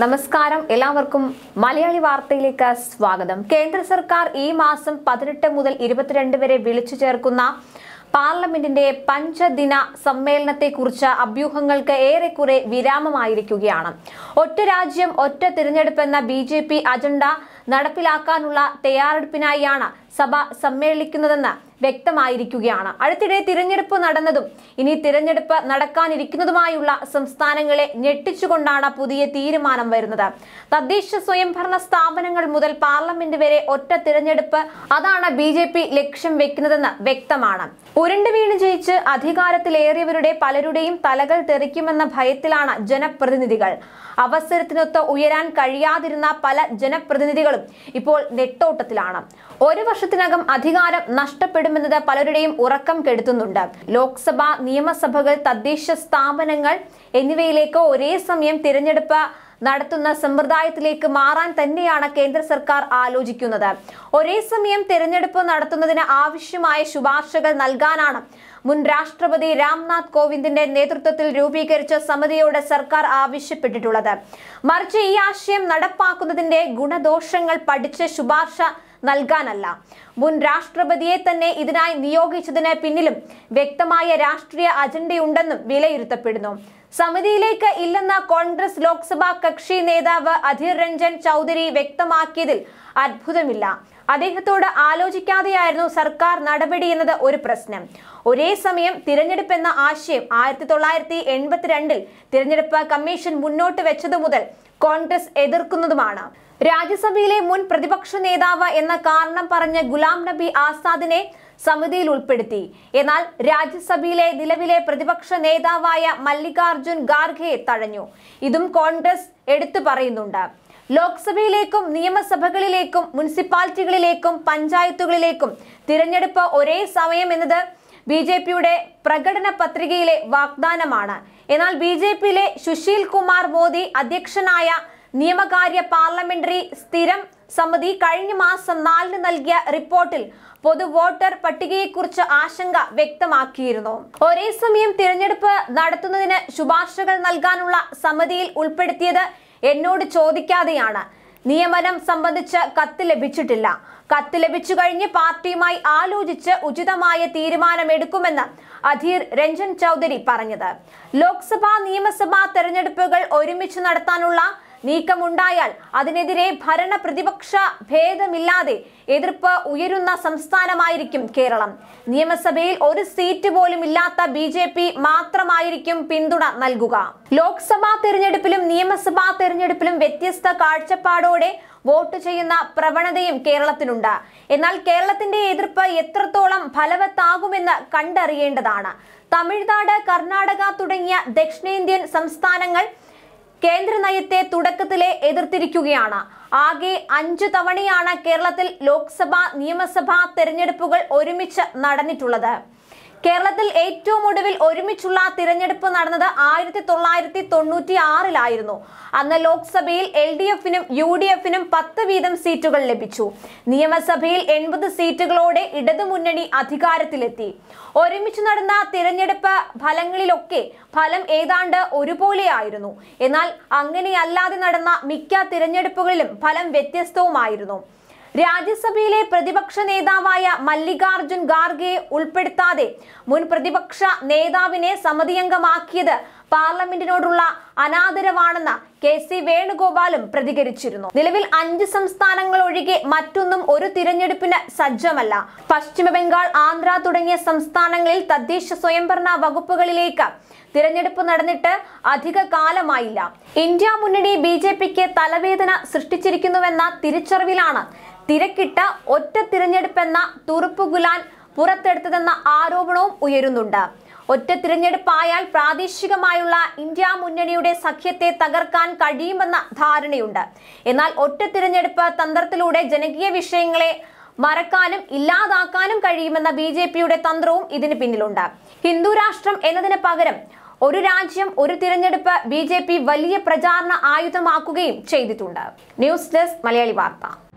നമസ്കാരം എല്ലാവർക്കും മലയാളി വാർത്തയിലേക്ക് സ്വാഗതം കേന്ദ്ര സർക്കാർ ഈ മാസം പതിനെട്ട് മുതൽ ഇരുപത്തിരണ്ട് വരെ വിളിച്ചു ചേർക്കുന്ന പാർലമെന്റിന്റെ പഞ്ചദിന കുറിച്ച അഭ്യൂഹങ്ങൾക്ക് ഏറെക്കുറെ വിരാമമായിരിക്കുകയാണ് ഒറ്റ രാജ്യം ഒറ്റ എന്ന ബി ജെ പി അജണ്ട നടപ്പിലാക്കാനുള്ള തയ്യാറെടുപ്പിനായാണ് സഭ സമ്മേളിക്കുന്നതെന്ന് വ്യക്തമായിരിക്കുകയാണ് അടുത്തിടെ തിരഞ്ഞെടുപ്പ് നടന്നതും ഇനി തിരഞ്ഞെടുപ്പ് നടക്കാനിരിക്കുന്നതുമായുള്ള സംസ്ഥാനങ്ങളെ ഞെട്ടിച്ചുകൊണ്ടാണ് പുതിയ തീരുമാനം വരുന്നത് തദ്ദേശ സ്വയംഭരണ സ്ഥാപനങ്ങൾ മുതൽ പാർലമെന്റ് വരെ ഒറ്റ തിരഞ്ഞെടുപ്പ് അതാണ് ബി ലക്ഷ്യം വെക്കുന്നതെന്ന് വ്യക്തമാണ് ഉരുണ്ടു വീണ് ജയിച്ച് അധികാരത്തിലേറിയവരുടെ പലരുടെയും തലകൾ തെറിക്കുമെന്ന ഭയത്തിലാണ് ജനപ്രതിനിധികൾ അവസരത്തിനൊത്ത് ഉയരാൻ കഴിയാതിരുന്ന പല ജനപ്രതിനിധികളും ഇപ്പോൾ നെട്ടോട്ടത്തിലാണ് ഒരു വർഷത്തിനകം അധികാരം നഷ്ടപ്പെടും വരുമെന്നത് പലരുടെയും ഉറക്കം കെടുത്തുന്നുണ്ട് ലോക്സഭ നിയമസഭകൾ തദ്ദേശ സ്ഥാപനങ്ങൾ എന്നിവയിലേക്ക് ഒരേ സമയം തിരഞ്ഞെടുപ്പ് നടത്തുന്ന സമ്പ്രദായത്തിലേക്ക് മാറാൻ തന്നെയാണ് കേന്ദ്ര സർക്കാർ ആലോചിക്കുന്നത് ഒരേ സമയം തിരഞ്ഞെടുപ്പ് നടത്തുന്നതിന് ആവശ്യമായ ശുപാർശകൾ നൽകാനാണ് മുൻ രാഷ്ട്രപതി രാംനാഥ് കോവിന്ദിന്റെ നേതൃത്വത്തിൽ രൂപീകരിച്ച സമിതിയോട് സർക്കാർ ആവശ്യപ്പെട്ടിട്ടുള്ളത് മറിച്ച് ഈ ആശയം നടപ്പാക്കുന്നതിന്റെ ഗുണദോഷങ്ങൾ പഠിച്ച് ശുപാർശ നൽകാനല്ല മുൻ രാഷ്ട്രപതിയെ തന്നെ ഇതിനായി നിയോഗിച്ചതിന് പിന്നിലും വ്യക്തമായ രാഷ്ട്രീയ അജണ്ടയുണ്ടെന്നും വിലയിരുത്തപ്പെടുന്നു സമിതിയിലേക്ക് ഇല്ലെന്ന കോൺഗ്രസ് ലോക്സഭാ കക്ഷി നേതാവ് അധീർ രഞ്ജൻ ചൗധരി വ്യക്തമാക്കിയതിൽ അത്ഭുതമില്ല അദ്ദേഹത്തോട് ആലോചിക്കാതെയായിരുന്നു സർക്കാർ നടപടി എന്നത് ഒരു പ്രശ്നം ഒരേ സമയം തിരഞ്ഞെടുപ്പ് എന്ന ആശയം ആയിരത്തി തൊള്ളായിരത്തി എൺപത്തിരണ്ടിൽ തിരഞ്ഞെടുപ്പ് കമ്മീഷൻ മുന്നോട്ട് വെച്ചതു മുതൽ കോൺഗ്രസ് എതിർക്കുന്നതുമാണ് രാജ്യസഭയിലെ മുൻ പ്രതിപക്ഷ നേതാവ് എന്ന കാരണം പറഞ്ഞ് ഗുലാം നബി ആസാദിനെ സമിതിയിൽ ഉൾപ്പെടുത്തി എന്നാൽ രാജ്യസഭയിലെ നിലവിലെ പ്രതിപക്ഷ നേതാവായ മല്ലികാർജുൻ ഖാർഖെ തഴഞ്ഞു ഇതും കോൺഗ്രസ് എടുത്തു പറയുന്നുണ്ട് ലോക്സഭയിലേക്കും നിയമസഭകളിലേക്കും മുനിസിപ്പാലിറ്റികളിലേക്കും പഞ്ചായത്തുകളിലേക്കും തിരഞ്ഞെടുപ്പ് ഒരേ സമയം എന്നത് ബി ജെ പിയുടെ പ്രകടന പത്രികയിലെ വാഗ്ദാനമാണ് എന്നാൽ ബി ജെ പിയിലെ സുശീൽ കുമാർ മോദി അധ്യക്ഷനായ നിയമകാര്യ പാർലമെന്ററി സ്ഥിരം സമിതി കഴിഞ്ഞ മാസം നാലിന് നൽകിയ റിപ്പോർട്ടിൽ പൊതു വോട്ടർ പട്ടികയെക്കുറിച്ച് ആശങ്ക വ്യക്തമാക്കിയിരുന്നു ഒരേ സമയം തിരഞ്ഞെടുപ്പ് നടത്തുന്നതിന് ശുപാർശകൾ നൽകാനുള്ള സമിതിയിൽ ഉൾപ്പെടുത്തിയത് എന്നോട് ചോദിക്കാതെയാണ് നിയമനം സംബന്ധിച്ച് കത്ത് ലഭിച്ചിട്ടില്ല കത്ത് ലഭിച്ചു കഴിഞ്ഞ് പാർട്ടിയുമായി ആലോചിച്ച് ഉചിതമായ തീരുമാനമെടുക്കുമെന്ന് അധീർ രഞ്ജൻ ചൗധരി പറഞ്ഞത് ലോക്സഭാ നിയമസഭാ തെരഞ്ഞെടുപ്പുകൾ ഒരുമിച്ച് നടത്താനുള്ള നീക്കമുണ്ടായാൽ അതിനെതിരെ ഭരണ പ്രതിപക്ഷ ഭേദമില്ലാതെ എതിർപ്പ് ഉയരുന്ന സംസ്ഥാനമായിരിക്കും കേരളം നിയമസഭയിൽ ഒരു സീറ്റ് പോലും ഇല്ലാത്ത ബി ജെ പി മാത്രമായിരിക്കും പിന്തുണ നൽകുക ലോക്സഭാ തെരഞ്ഞെടുപ്പിലും നിയമസഭാ തെരഞ്ഞെടുപ്പിലും വ്യത്യസ്ത കാഴ്ചപ്പാടോടെ വോട്ട് ചെയ്യുന്ന പ്രവണതയും കേരളത്തിനുണ്ട് എന്നാൽ കേരളത്തിന്റെ എതിർപ്പ് എത്രത്തോളം ഫലവത്താകുമെന്ന് കണ്ടറിയേണ്ടതാണ് തമിഴ്നാട് കർണാടക തുടങ്ങിയ ദക്ഷിണേന്ത്യൻ സംസ്ഥാനങ്ങൾ കേന്ദ്ര നയത്തെ തുടക്കത്തിലെ എതിർത്തിരിക്കുകയാണ് ആകെ അഞ്ചു തവണയാണ് കേരളത്തിൽ ലോക്സഭാ നിയമസഭാ തെരഞ്ഞെടുപ്പുകൾ ഒരുമിച്ച് നടന്നിട്ടുള്ളത് കേരളത്തിൽ ഏറ്റവും ഒടുവിൽ ഒരുമിച്ചുള്ള തിരഞ്ഞെടുപ്പ് നടന്നത് ആയിരത്തി തൊള്ളായിരത്തി തൊണ്ണൂറ്റി ആറിലായിരുന്നു അന്ന് ലോക്സഭയിൽ എൽ ഡി എഫിനും യു ഡി എഫിനും പത്ത് വീതം സീറ്റുകൾ ലഭിച്ചു നിയമസഭയിൽ എൺപത് സീറ്റുകളോടെ ഇടതുമുന്നണി അധികാരത്തിലെത്തി ഒരുമിച്ച് നടന്ന തിരഞ്ഞെടുപ്പ് ഫലങ്ങളിലൊക്കെ ഫലം ഏതാണ്ട് ഒരുപോലെയായിരുന്നു എന്നാൽ അങ്ങനെയല്ലാതെ നടന്ന മിക്ക തിരഞ്ഞെടുപ്പുകളിലും ഫലം വ്യത്യസ്തവുമായിരുന്നു രാജ്യസഭയിലെ പ്രതിപക്ഷ നേതാവായ മല്ലികാർജുൻ ഖാർഗെയെ ഉൾപ്പെടുത്താതെ മുൻ പ്രതിപക്ഷ നേതാവിനെ സമിതിയംഗമാക്കിയത് പാർലമെന്റിനോടുള്ള അനാദരവാണെന്ന് കെ സി വേണുഗോപാലും പ്രതികരിച്ചിരുന്നു നിലവിൽ അഞ്ച് സംസ്ഥാനങ്ങൾ ഒഴികെ മറ്റൊന്നും ഒരു തിരഞ്ഞെടുപ്പിന് സജ്ജമല്ല പശ്ചിമബംഗാൾ ആന്ധ്ര തുടങ്ങിയ സംസ്ഥാനങ്ങളിൽ തദ്ദേശ സ്വയംഭരണ വകുപ്പുകളിലേക്ക് തിരഞ്ഞെടുപ്പ് നടന്നിട്ട് അധിക കാലമായില്ല ഇന്ത്യ മുന്നണി ബി തലവേദന സൃഷ്ടിച്ചിരിക്കുന്നുവെന്ന തിരിച്ചറിവിലാണ് തിരക്കിട്ട ഒറ്റ തിരഞ്ഞെടുപ്പെന്ന തുറുപ്പുകുലാൻ പുറത്തെടുത്തതെന്ന ആരോപണവും ഉയരുന്നുണ്ട് ഒറ്റ തിരഞ്ഞെടുപ്പായാൽ പ്രാദേശികമായുള്ള ഇന്ത്യ മുന്നണിയുടെ സഖ്യത്തെ തകർക്കാൻ കഴിയുമെന്ന ധാരണയുണ്ട് എന്നാൽ ഒറ്റ തിരഞ്ഞെടുപ്പ് തന്ത്രത്തിലൂടെ ജനകീയ വിഷയങ്ങളെ മറക്കാനും ഇല്ലാതാക്കാനും കഴിയുമെന്ന ബി ജെ പിയുടെ തന്ത്രവും ഇതിന് പിന്നിലുണ്ട് ഹിന്ദു രാഷ്ട്രം എന്നതിന് പകരം ഒരു രാജ്യം ഒരു തിരഞ്ഞെടുപ്പ് ബി വലിയ പ്രചാരണ ആയുധമാക്കുകയും ചെയ്തിട്ടുണ്ട് ന്യൂസ് ഡെസ്ക് മലയാളി വാർത്ത